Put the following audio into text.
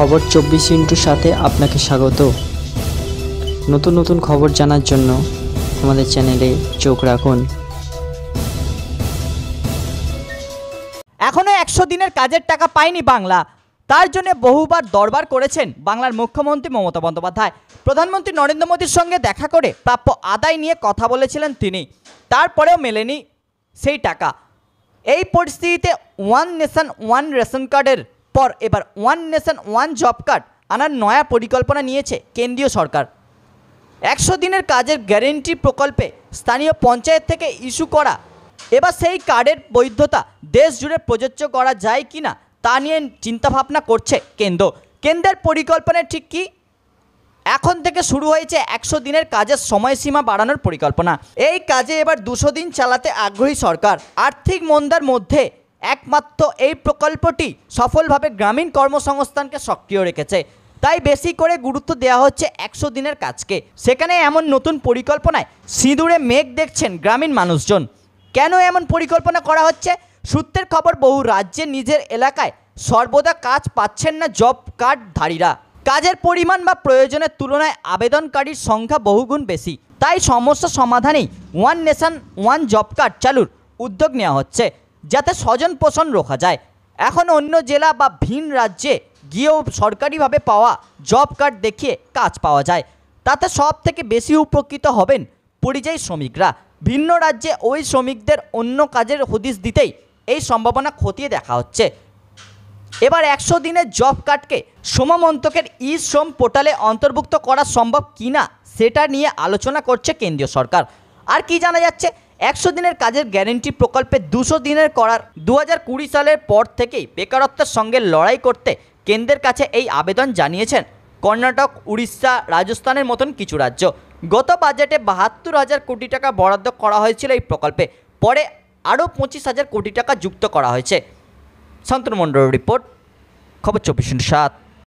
খবর চব্বিশ ইন্টু সাথে আপনাকে স্বাগত নতুন নতুন খবর জানার জন্য আমাদের চ্যানেলে চোখ রাখুন এখনও একশো দিনের কাজের টাকা পায়নি বাংলা তার জন্য বহুবার দরবার করেছেন বাংলার মুখ্যমন্ত্রী মমতা বন্দ্যোপাধ্যায় প্রধানমন্ত্রী নরেন্দ্র মোদীর সঙ্গে দেখা করে প্রাপ্য আদায় নিয়ে কথা বলেছিলেন তিনি তারপরেও মেলেনি সেই টাকা এই পরিস্থিতিতে ওয়ান নেশন ওয়ান রেশন কার্ডের পর এবার one nation one job card আনার নয়া পরিকল্পনা নিয়েছে কেন্দ্রীয় সরকার একশো দিনের কাজের গ্যারেন্টি প্রকল্পে স্থানীয় পঞ্চায়েত থেকে ইস্যু করা এবার সেই কার্ডের বৈধতা দেশ জুড়ে প্রযোজ্য করা যায় কি না তা নিয়ে চিন্তাভাবনা করছে কেন্দ্র কেন্দ্রের পরিকল্পনা ঠিক কী এখন থেকে শুরু হয়েছে একশো দিনের কাজের সময়সীমা বাড়ানোর পরিকল্পনা এই কাজে এবার দুশো দিন চালাতে আগ্রহী সরকার আর্থিক মন্দার মধ্যে একমাত্র এই প্রকল্পটি সফলভাবে গ্রামীণ কর্মসংস্থানকে সক্রিয় রেখেছে তাই বেশি করে গুরুত্ব দেওয়া হচ্ছে একশো দিনের কাজকে সেখানে এমন নতুন পরিকল্পনায় সিঁদুরে মেঘ দেখছেন গ্রামীণ মানুষজন কেন এমন পরিকল্পনা করা হচ্ছে সূত্রের খবর বহু রাজ্যে নিজের এলাকায় সর্বদা কাজ পাচ্ছেন না জব কার্ডধারীরা কাজের পরিমাণ বা প্রয়োজনের তুলনায় আবেদনকারীর সংখ্যা বহুগুণ বেশি তাই সমস্যা সমাধানেই one nation one job card চালুর উদ্যোগ নেওয়া হচ্ছে যাতে স্বজন পোষণ রোখা যায় এখন অন্য জেলা বা ভিন রাজ্যে গিয়েও সরকারিভাবে পাওয়া জব কার্ড দেখিয়ে কাজ পাওয়া যায় তাতে সব থেকে বেশি উপকৃত হবেন পরিযায়ী শ্রমিকরা ভিন্ন রাজ্যে ওই শ্রমিকদের অন্য কাজের হদিস দিতেই এই সম্ভাবনা খতিয়ে দেখা হচ্ছে এবার একশো দিনের জব কার্ডকে শ্রম ই শ্রম পোর্টালে অন্তর্ভুক্ত করা সম্ভব কিনা সেটা নিয়ে আলোচনা করছে কেন্দ্রীয় সরকার আর কি জানা যাচ্ছে একশো দিনের কাজের গ্যারেন্টি প্রকল্পে দুশো দিনের করার দু সালের পর থেকেই বেকারত্বের সঙ্গে লড়াই করতে কেন্দ্রের কাছে এই আবেদন জানিয়েছেন কর্ণাটক উড়িষ্যা রাজস্থানের মতন কিছু রাজ্য গত বাজেটে বাহাত্তর হাজার কোটি টাকা বরাদ্দ করা হয়েছিল এই প্রকল্পে পরে আরও পঁচিশ হাজার কোটি টাকা যুক্ত করা হয়েছে সন্তন মণ্ডল রিপোর্ট খবর চব্বিশ সাত